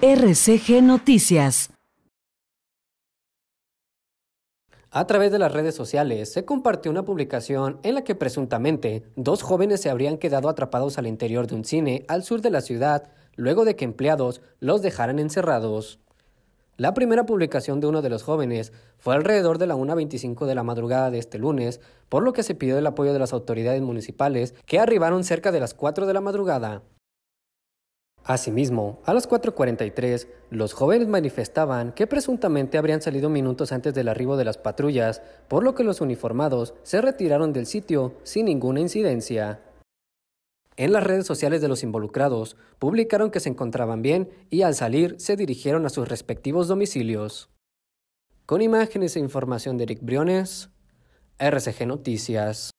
RCG Noticias. A través de las redes sociales se compartió una publicación en la que presuntamente dos jóvenes se habrían quedado atrapados al interior de un cine al sur de la ciudad luego de que empleados los dejaran encerrados. La primera publicación de uno de los jóvenes fue alrededor de la 1.25 de la madrugada de este lunes, por lo que se pidió el apoyo de las autoridades municipales que arribaron cerca de las 4 de la madrugada. Asimismo, a las 4.43, los jóvenes manifestaban que presuntamente habrían salido minutos antes del arribo de las patrullas, por lo que los uniformados se retiraron del sitio sin ninguna incidencia. En las redes sociales de los involucrados, publicaron que se encontraban bien y al salir se dirigieron a sus respectivos domicilios. Con imágenes e información de Eric Briones, RCG Noticias.